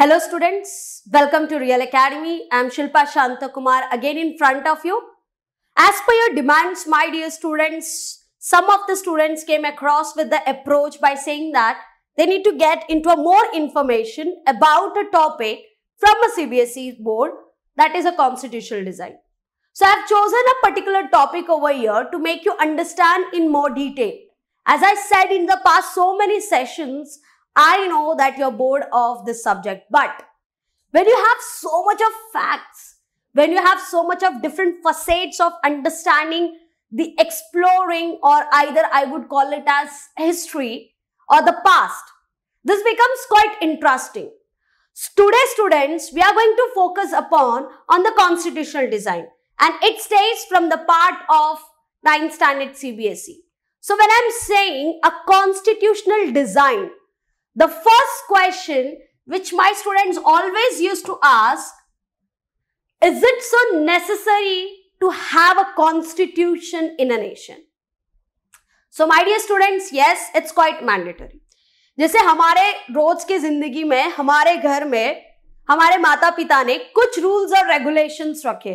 Hello students, welcome to Real Academy. I am Shilpa Shantakumar again in front of you. As per your demands, my dear students, some of the students came across with the approach by saying that they need to get into a more information about a topic from a CBSE board that is a constitutional design. So I have chosen a particular topic over here to make you understand in more detail. As I said in the past so many sessions, I know that you're bored of this subject, but when you have so much of facts, when you have so much of different facets of understanding the exploring, or either I would call it as history or the past, this becomes quite interesting. Today, students, we are going to focus upon on the constitutional design and it stays from the part of 9th standard CBSE. So when I'm saying a constitutional design, The first question which my students always used to ask, is it so necessary to have a constitution in a nation? So my dear students, yes, it's quite mandatory. जैसे हमारे रोज के जिंदगी में हमारे घर में हमारे माता पिता ने कुछ रूल्स और रेगुलेशंस रखे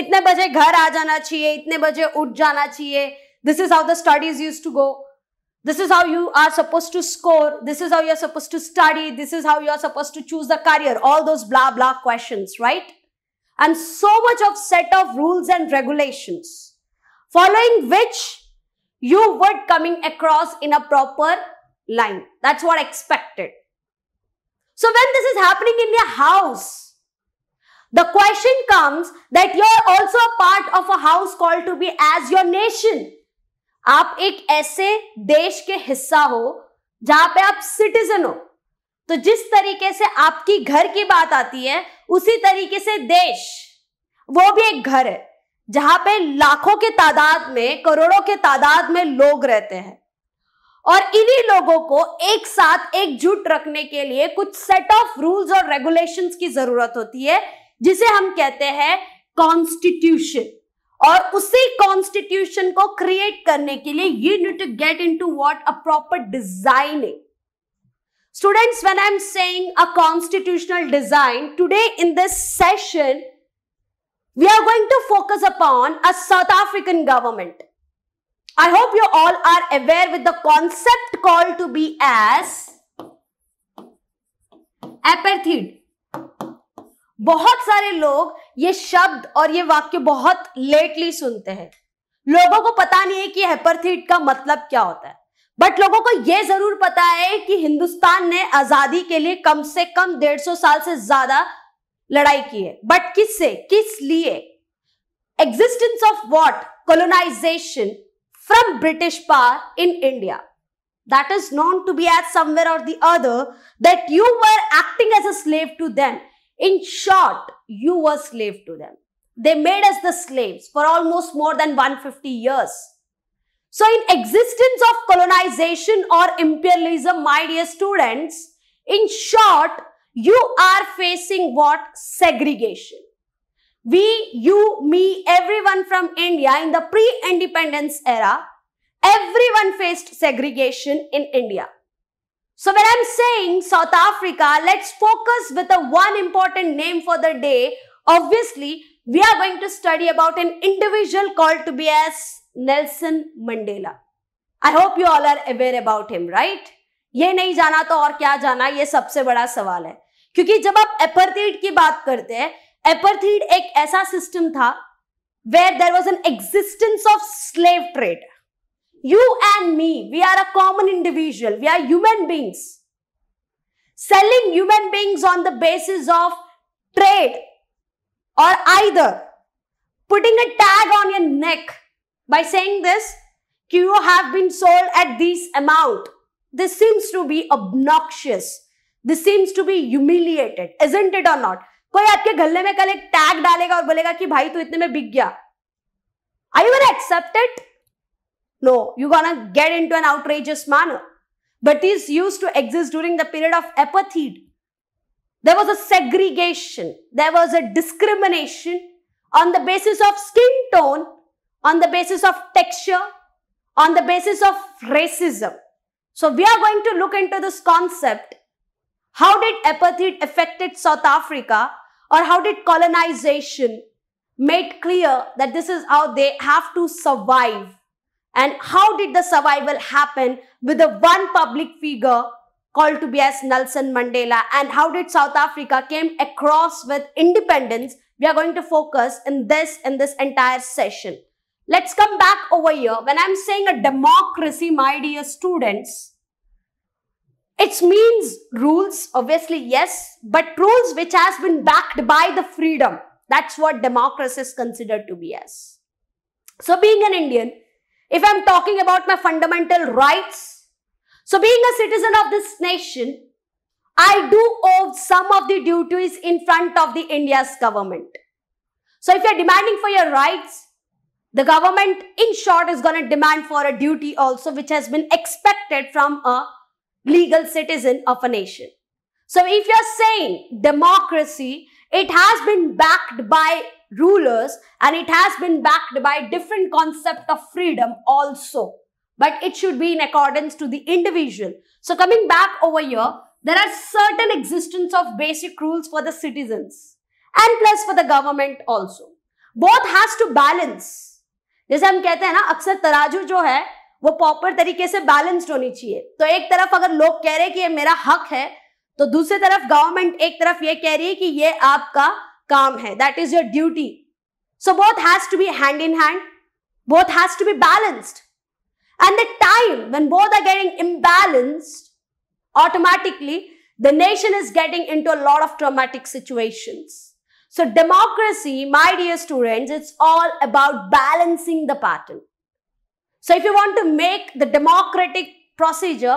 इतने बजे घर आ जाना चाहिए इतने बजे उठ जाना चाहिए this is how the studies use to go This is how you are supposed to score. This is how you're supposed to study. This is how you're supposed to choose the career. All those blah, blah questions, right? And so much of set of rules and regulations following which you were coming across in a proper line. That's what expected. So when this is happening in your house, the question comes that you're also a part of a house called to be as your nation. आप एक ऐसे देश के हिस्सा हो जहां पे आप सिटीजन हो तो जिस तरीके से आपकी घर की बात आती है उसी तरीके से देश वो भी एक घर है जहां पे लाखों के तादाद में करोड़ों के तादाद में लोग रहते हैं और इन्हीं लोगों को एक साथ एकजुट रखने के लिए कुछ सेट ऑफ रूल्स और रेगुलेशंस की जरूरत होती है जिसे हम कहते हैं कॉन्स्टिट्यूशन और उसी कॉन्स्टिट्यूशन को क्रिएट करने के लिए you need to get into what a proper designing student when I am saying a constitutional design today in this session we are going to focus upon a South African government I hope you all are aware with the concept call to be as apartheid बहुत सारे लोग ये शब्द और ये वाक्य बहुत lately सुनते हैं लोगों को पता नहीं है कि हेपरथीट का मतलब क्या होता है बट लोगों को यह जरूर पता है कि हिंदुस्तान ने आजादी के लिए कम से कम डेढ़ सौ साल से ज्यादा लड़ाई की है बट किससे किस लिए existence of what colonization from British पार in India that is known to be at somewhere or the other that you were acting as a slave to them In short, you were slave to them. They made us the slaves for almost more than 150 years. So in existence of colonization or imperialism, my dear students, in short, you are facing what? Segregation. We, you, me, everyone from India in the pre-independence era, everyone faced segregation in India. So when I'm saying South Africa, let's focus with the one important name for the day. Obviously, we are going to study about an individual called to be as Nelson Mandela. I hope you all are aware about him, right? ये नहीं जाना तो और क्या जाना ये सबसे बड़ा सवाल है क्योंकि जब आप एपरथीड की बात करते हैं एपरथीड एक ऐसा सिस्टम था where there was an existence of slave trade You and me, we are a common individual. We are human beings. Selling human beings on the basis of trade or either putting a tag on your neck by saying this, you have been sold at this amount. This seems to be obnoxious. This seems to be humiliated, isn't it or not? कोई आपके गले में कल एक tag डालेगा और बोलेगा कि भाई तू इतने में बिक गया I won accepted no, you're gonna get into an outrageous manner. But these used to exist during the period of apartheid. There was a segregation, there was a discrimination on the basis of skin tone, on the basis of texture, on the basis of racism. So we are going to look into this concept. How did apartheid affected South Africa or how did colonization made clear that this is how they have to survive? And how did the survival happen with the one public figure called to be as Nelson Mandela and how did South Africa came across with independence? We are going to focus in this, in this entire session. Let's come back over here. When I'm saying a democracy, my dear students, it means rules, obviously, yes, but rules which has been backed by the freedom. That's what democracy is considered to be as. So being an Indian, if I'm talking about my fundamental rights, so being a citizen of this nation, I do owe some of the duties in front of the India's government. So if you're demanding for your rights, the government in short is going to demand for a duty also which has been expected from a legal citizen of a nation. So if you're saying democracy, it has been backed by rulers and it has been backed by different concept of freedom also but it should be in accordance to the individual so coming back over here there are certain existence of basic rules for the citizens and plus for the government also both has to balance जैसे हम कहते हैं ना अक्सर तराजू जो है वो प्रॉपर तरीके से बैलेंस्ड होनी चाहिए तो एक तरफ अगर लोग कह रहे हैं कि ये मेरा हक है तो दूसरी तरफ गवर्नमेंट एक तरफ ये कह रही है कि ये आपका That is your duty. So both has to be hand in hand. both has to be balanced and the time when both are getting imbalanced automatically the nation is getting into a lot of traumatic situations so democracy my dear students it's all about balancing the pattern so if you want to make the democratic procedure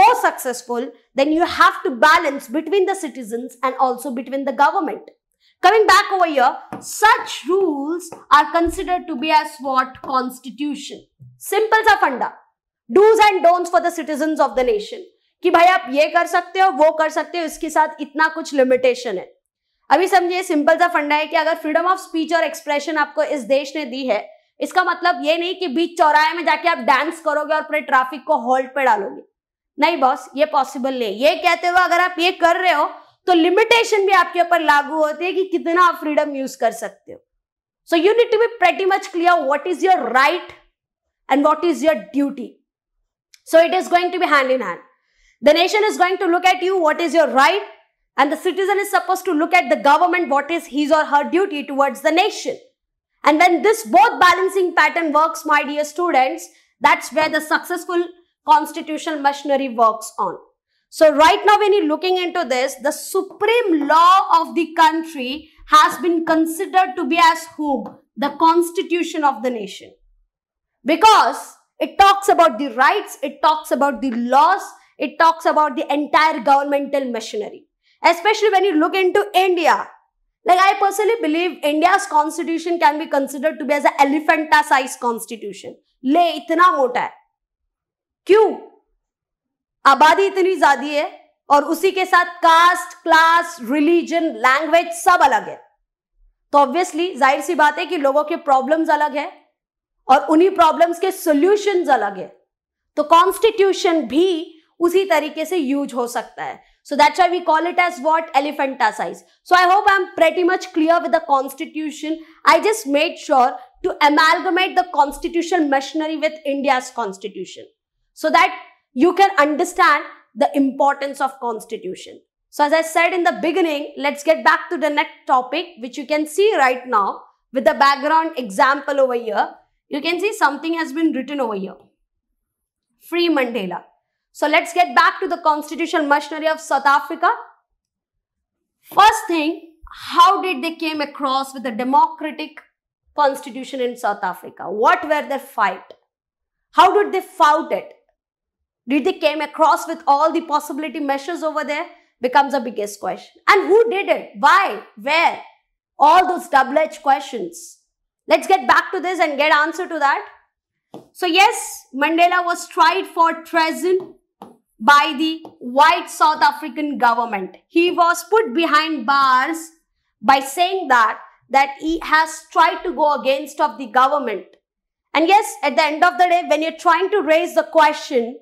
more successful then you have to balance between the citizens and also between the government Coming back over here, such rules are considered to be as what constitution. Simple सा फंडा. Do's and don'ts for the citizens of the nation. कि भाई आप ये कर सकते हो वो कर सकते हो इसके साथ इतना कुछ लिमिटेशन है अभी समझिए सिंपल सा फंडा है कि अगर फ्रीडम ऑफ स्पीच और एक्सप्रेशन आपको इस देश ने दी है इसका मतलब ये नहीं कि बीच चौराहे में जाके आप डांस करोगे और पूरे ट्रैफिक को हॉल्ट पे डालोगे नहीं बॉस ये पॉसिबल नहीं ये कहते हुए अगर आप ये कर रहे हो तो लिमिटेशन भी आपके ऊपर लागू होती है कि कितना आप फ्रीडम यूज कर सकते हो so you need to be pretty much clear what is your right and what is your duty so it is going to be hand in hand the nation is going to look at you what is your right and the citizen is suppose to look at the government what is his or her duty towards the nation and when this both balancing pattern work my dear student that's where the successful constitution machinery work on So right now when you're looking into this, the supreme law of the country has been considered to be as whom? The constitution of the nation. Because it talks about the rights, it talks about the laws, it talks about the entire governmental machinery. Especially when you look into India. Like I personally believe India's constitution can be considered to be as an elephanta sized constitution. Le itna मोटा hai. क्यों आबादी इतनी ज्यादा है और उसी के साथ कास्ट क्लास रिलीजन लैंग्वेज सब अलग है तो ऑब्वियसली जाहिर सी बात है कि लोगों के प्रॉब्लम अलग है और उन्हीं प्रॉब्लम के सोल्यूशन अलग है तो कॉन्स्टिट्यूशन भी उसी तरीके से यूज हो सकता है so that why we call it as what elephant size so I hope I am pretty much clear with constitution I just made sure to amalgamate the constitution machinery with India constitution so that you can understand the importance of constitution. So as I said in the beginning, let's get back to the next topic, which you can see right now with the background example over here. You can see something has been written over here. Free Mandela. So let's get back to the constitutional machinery of South Africa. First thing, how did they came across with the democratic constitution in South Africa? What were their fight? How did they fought it? Did they came across with all the possibility measures over there? Becomes the biggest question. And who did it? Why? Where? All those double-edged questions. Let's get back to this and get answer to that. So yes, Mandela was tried for treason by the white South African government. He was put behind bars by saying that that he has tried to go against of the government. And yes, at the end of the day, when you're trying to raise the question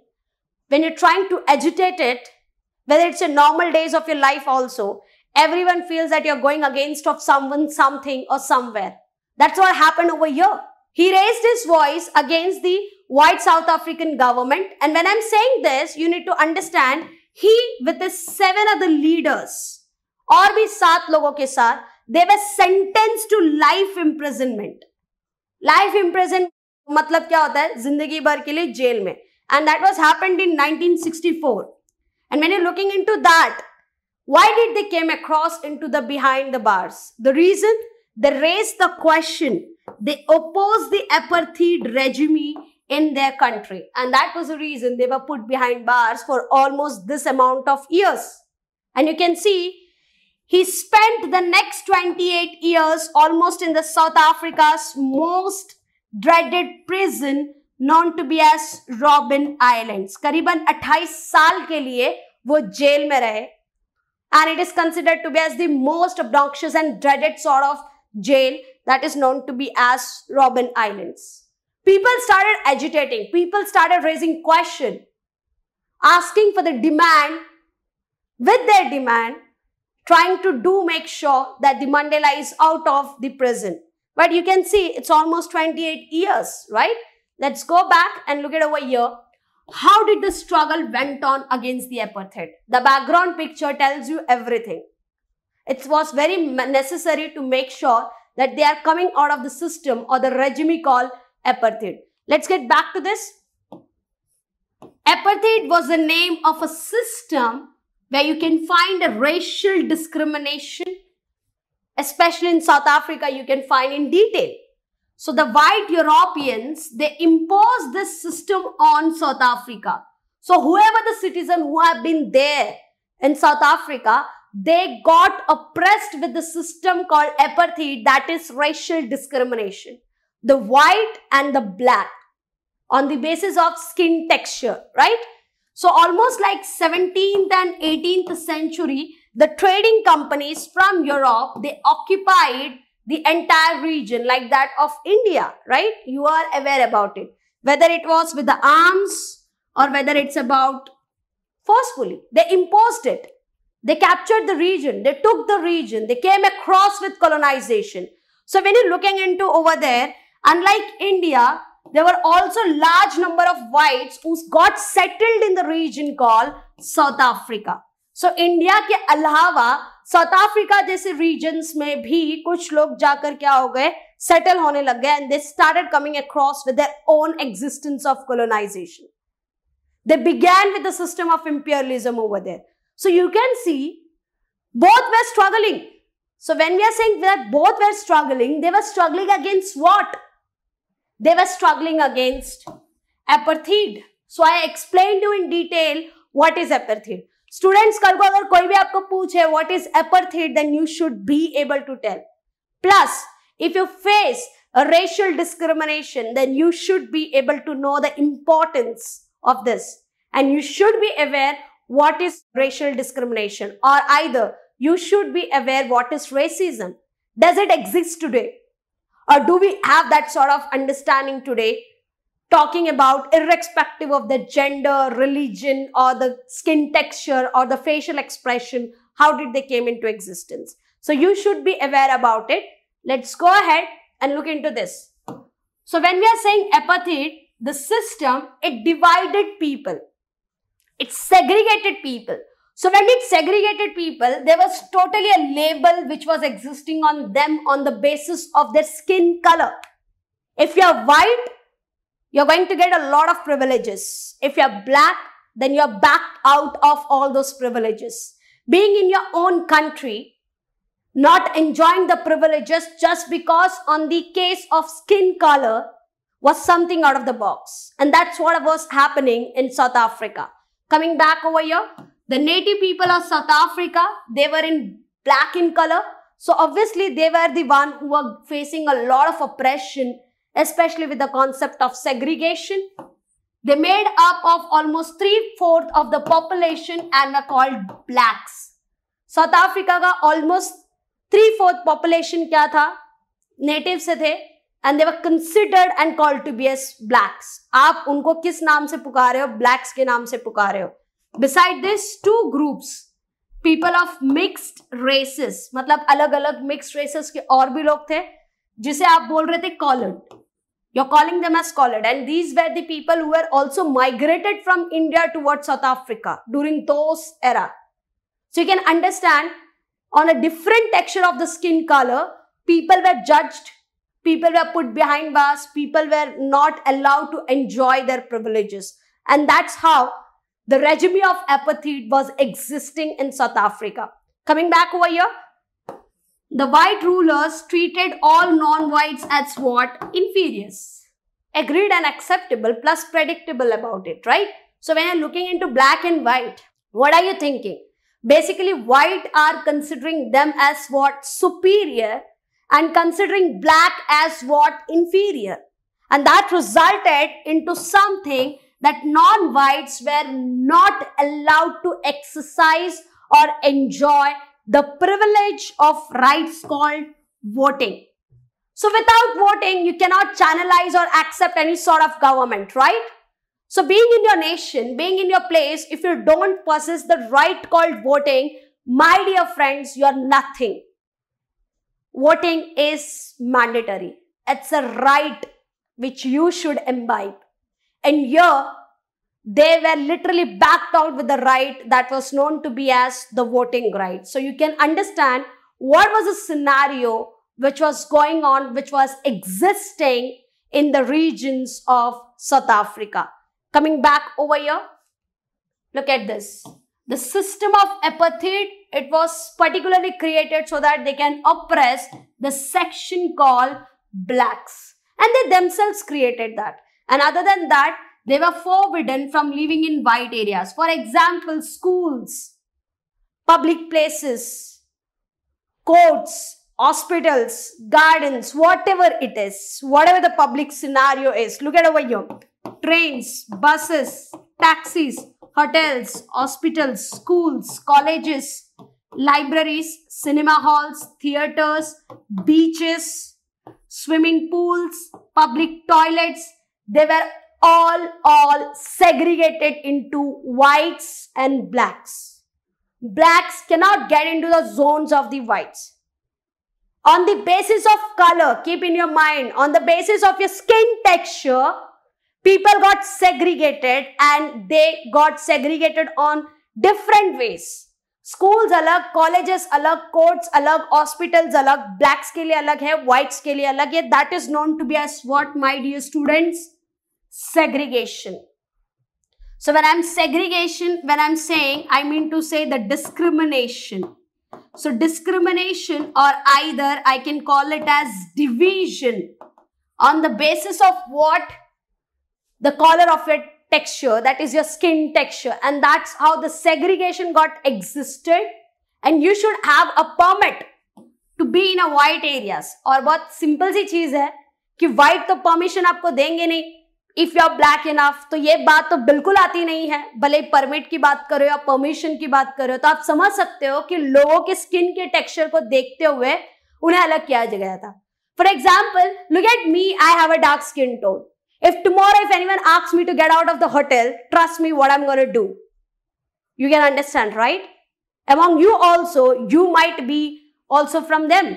when you're trying to agitate it, whether it's a normal days of your life also, everyone feels that you're going against of someone, something or somewhere. That's what happened over here. He raised his voice against the white South African government. And when I'm saying this, you need to understand he with his seven other leaders और भी सात लोगों के साथ they were sentenced to life imprisonment. Life imprisonment मतलब क्या होता है जिंदगी भर के लिए जेल में and that was happened in 1964 and when you're looking into that why did they came across into the behind the bars the reason they raised the question they opposed the apartheid regime in their country and that was the reason they were put behind bars for almost this amount of years and you can see he spent the next 28 years almost in the South Africa's most dreaded prison known to be as Robben Island करीबन 28 साल के लिए वो jail में रहे and it is considered to be as the most obnoxious and jail that is known to be as Robin Islands. People started agitating. People started raising questions, asking for the demand, with their demand, trying to do make sure that the Mandela is out of the prison. But you can see it's almost 28 years, right? Let's go back and look at over here. How did the struggle went on against the apartheid? The background picture tells you everything. It was very necessary to make sure that they are coming out of the system or the regime called apartheid. Let's get back to this. Apartheid was the name of a system where you can find a racial discrimination, especially in South Africa, you can find in detail. So the white Europeans, they imposed this system on South Africa. So whoever the citizen who have been there in South Africa, they got oppressed with the system called apartheid, that is racial discrimination. The white and the black on the basis of skin texture, right? So almost like 17th and 18th century, the trading companies from Europe, they occupied the entire region like that of India, right? You are aware about it. Whether it was with the arms or whether it's about forcefully, they imposed it. They captured the region. They took the region. They came across with colonization. So when you're looking into over there, unlike India, there were also large number of whites who got settled in the region called South Africa. So India के अलावा south Africa जैसे reason में भी कुछ लोग जाकर क्या हो गए सेटल होने लग गए and they started coming across with own existence of colonization they began with system of imperialism so you can see both were struggling so when we are saying both were struggling they were struggling against what they were struggling against apartheid so I explain you in detail what is apartheid Students, कल को अगर कोई भी आपको पूछे what is apartheid then you should B if you face a racial discrimination then you should be able to know the importance of this and you should be aware what is racial discrimination or either you should be aware what is racism does it exist today or do we have that sort of understanding today talking about irrespective of the gender, religion, or the skin texture or the facial expression, how did they came into existence? So you should be aware about it. Let's go ahead and look into this. So when we are saying apathy, the system, it divided people. It segregated people. So when it segregated people, there was totally a label which was existing on them on the basis of their skin color. If you are white, you're going to get a lot of privileges. If you're black, then you're backed out of all those privileges. Being in your own country, not enjoying the privileges just because on the case of skin color was something out of the box. And that's what was happening in South Africa. Coming back over here, the native people of South Africa, they were in black in color. So obviously they were the one who were facing a lot of oppression especially with the concept of segregation. They made up of almost three-fourths of the population and are called blacks. South Africa का almost three fourth population क्या था native से थे and they were considered and called to be as blacks आप उनको किस नाम से पुकार रहे हो ब्लैक्स के नाम से पुकार रहे हो beside this two groups people of mixed races मतलब अलग अलग मिक्स्ड रेसेस के और भी लोग थे जिसे आप बोल रहे थे coloured You're calling them as colored. And these were the people who were also migrated from India towards South Africa during those era. So you can understand on a different texture of the skin color, people were judged, people were put behind bars, people were not allowed to enjoy their privileges. And that's how the regime of apartheid was existing in South Africa. Coming back over here, the white rulers treated all non-whites as what? Inferiors. Agreed and acceptable plus predictable about it, right? So when you're looking into black and white, what are you thinking? Basically, white are considering them as what? Superior and considering black as what? Inferior. And that resulted into something that non-whites were not allowed to exercise or enjoy the privilege of rights called voting. So without voting, you cannot channelize or accept any sort of government, right? So being in your nation, being in your place, if you don't possess the right called voting, my dear friends, you're nothing. Voting is mandatory. It's a right which you should imbibe. And here, they were literally backed out with the right that was known to be as the voting right. So you can understand what was the scenario which was going on, which was existing in the regions of South Africa. Coming back over here, look at this. The system of apartheid, it was particularly created so that they can oppress the section called blacks. And they themselves created that. And other than that, they were forbidden from living in white areas. For example, schools, public places, courts, hospitals, gardens, whatever it is, whatever the public scenario is. Look at over here. Trains, buses, taxis, hotels, hospitals, schools, colleges, libraries, cinema halls, theaters, beaches, swimming pools, public toilets. They were all, all segregated into whites and blacks. Blacks cannot get into the zones of the whites. On the basis of color, keep in your mind, on the basis of your skin texture, people got segregated and they got segregated on different ways. schools अलग colleges अलग courts अलग hospitals अलग blacks के लिए अलग है whites के लिए अलग है that is known to be as what my dear segregation. So when I'm segregation, when I'm saying, I mean to say the discrimination. So discrimination or either I can call it as division on the basis of what the color of your texture, that is your skin texture. And that's how the segregation got existed. And you should have a permit to be in a white areas. Or what simple सी चीज है white the permission आपको देंगे नहीं if you are black enough तो ये बात तो बिल्कुल आती नहीं है भले परमिट की बात करो या परमिशन की बात करो तो आप समझ सकते हो कि लोगों के स्किन के टेक्सचर को देखते हुए उन्हें अलग किया गया था for example look at me I have a dark skin tone if tomorrow if one asks me to get out of the hotel trust me what am gonna do you can understand right among you also you might be also from them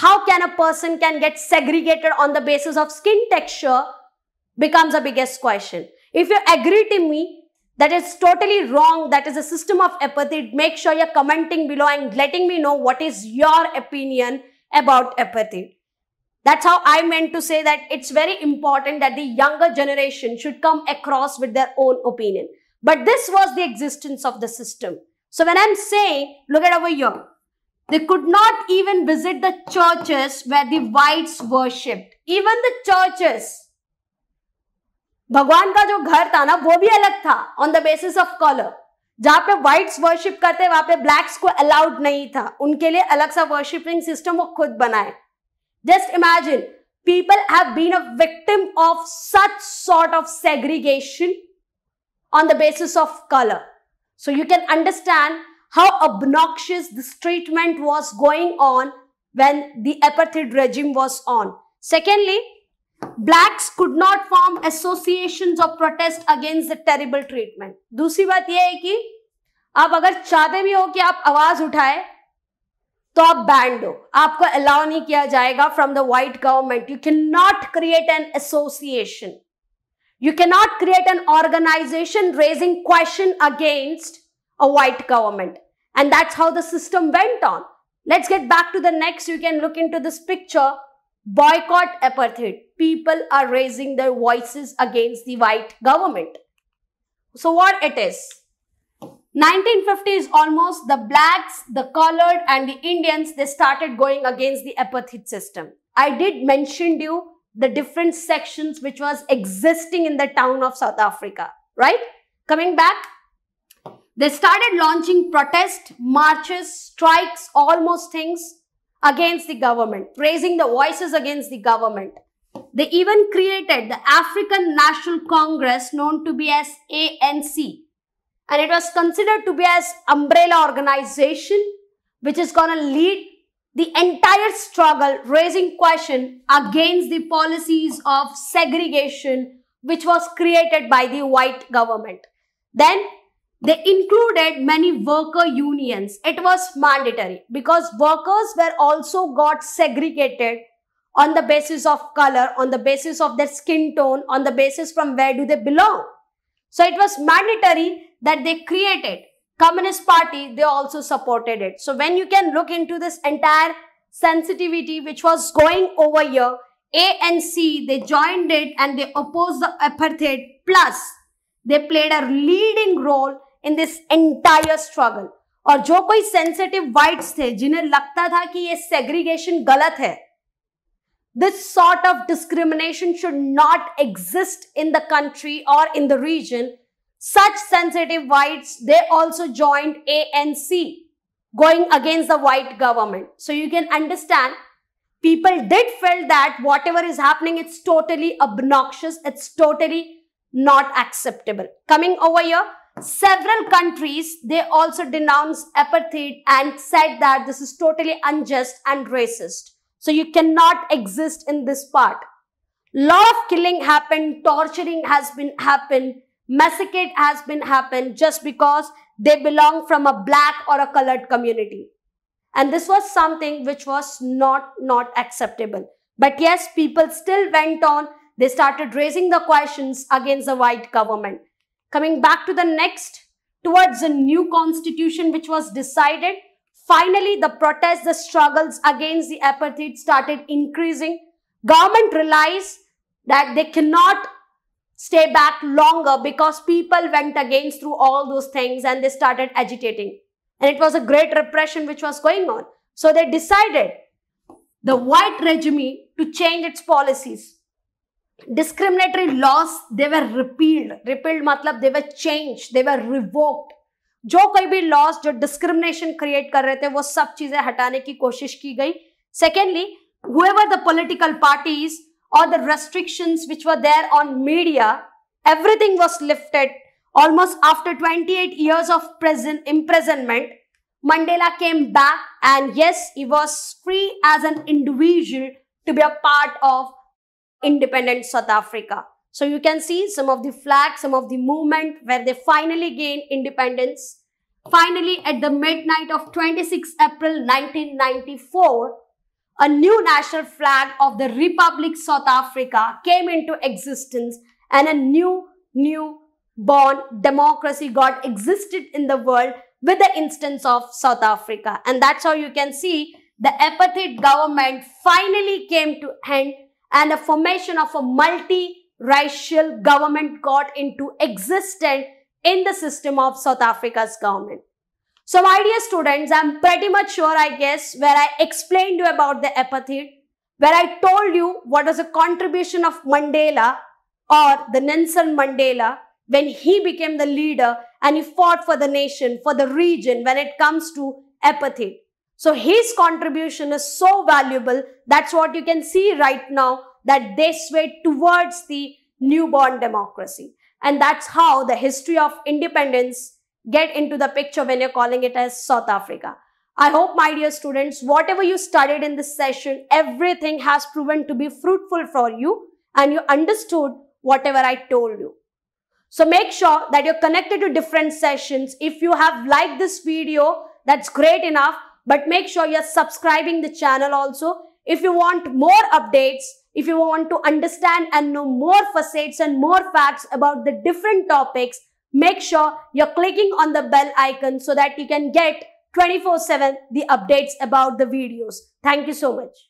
how can a person can get segregated on the basis of skin texture becomes a biggest question. If you agree to me, that it's totally wrong, that is a system of apathy, make sure you're commenting below and letting me know what is your opinion about apathy. That's how I meant to say that it's very important that the younger generation should come across with their own opinion. But this was the existence of the system. So when I'm saying, look at over here, they could not even visit the churches where the whites worshipped. Even the churches भगवान का जो घर था ना वो भी अलग था on the basis of colour जहां पे व्हाइट्स वर्शिप करते वहां पे ब्लैक्स को अलाउड नहीं था उनके लिए अलग सा वर्शिपिंग सिस्टम वो खुद बनाए just imagine people have been a victim of such sort of segregation on the basis of colour so you can understand how obnoxious this treatment was going on when the apartheid regime was on secondly blacks could not form associations of protest against the terrible treatment. दूसरी बात यह है कि आप अगर चाहते भी हो कि आप आवाज उठाए तो आप बैंड हो आपको अलाउ नहीं किया जाएगा from the white government you can not create an association you can not create an organization raising question against a white government and that's how the system went on let's get back to the next you can look into this picture Boycott apartheid. People are raising their voices against the white government. So what it is? 1950 is almost the blacks, the colored and the Indians, they started going against the apartheid system. I did mention you the different sections which was existing in the town of South Africa, right? Coming back, they started launching protest, marches, strikes, almost things against the government, raising the voices against the government. They even created the African National Congress known to be as ANC. And it was considered to be as umbrella organization which is going to lead the entire struggle raising question against the policies of segregation which was created by the white government. Then they included many worker unions. It was mandatory because workers were also got segregated on the basis of color, on the basis of their skin tone, on the basis from where do they belong. So it was mandatory that they created. Communist Party, they also supported it. So when you can look into this entire sensitivity which was going over here, A and C, they joined it and they opposed the apartheid. Plus, they played a leading role in this entire struggle, और जो कोई sensitive whites थे जिन्हें लगता segregation कि ये this sort of discrimination should not exist in the country or in the region. Such sensitive whites, they also joined ANC, going against the white government. So you can understand, people did feel that whatever is happening, it's totally obnoxious, it's totally not acceptable. Coming over here, Several countries, they also denounced apartheid and said that this is totally unjust and racist. So you cannot exist in this part. Lot of killing happened, torturing has been happened, massacre has been happened just because they belong from a black or a colored community. And this was something which was not, not acceptable. But yes, people still went on. They started raising the questions against the white government. Coming back to the next, towards a new constitution which was decided, finally the protests, the struggles against the apartheid started increasing. Government realized that they cannot stay back longer because people went against through all those things and they started agitating. And it was a great repression which was going on. So they decided the white regime to change its policies. Discriminatory laws they were repealed repealed मतलब they were change देवर revoked जो कोई भी loss जो discrimination create कर रहे थे वो सब चीजें हटाने की कोशिश की गई secondly however the political parties और the restriction which were there on media everything was lifted almost after twenty eight years of imprisonment Mandela came back and yes he was free as an individual to be a part of independent South Africa. So you can see some of the flags, some of the movement where they finally gain independence. Finally, at the midnight of 26 April 1994, a new national flag of the Republic South Africa came into existence and a new, new born democracy got existed in the world with the instance of South Africa. And that's how you can see the apartheid government finally came to end and a formation of a multi-racial government got into existence in the system of South Africa's government. So my dear students, I'm pretty much sure, I guess, where I explained you about the apartheid, where I told you what was the contribution of Mandela or the Nelson Mandela when he became the leader and he fought for the nation, for the region when it comes to apartheid. So his contribution is so valuable. That's what you can see right now that they sway towards the newborn democracy. And that's how the history of independence get into the picture when you're calling it as South Africa. I hope, my dear students, whatever you studied in this session, everything has proven to be fruitful for you and you understood whatever I told you. So make sure that you're connected to different sessions. If you have liked this video, that's great enough. But make sure you're subscribing the channel also. If you want more updates, if you want to understand and know more facets and more facts about the different topics, make sure you're clicking on the bell icon so that you can get 24-7 the updates about the videos. Thank you so much.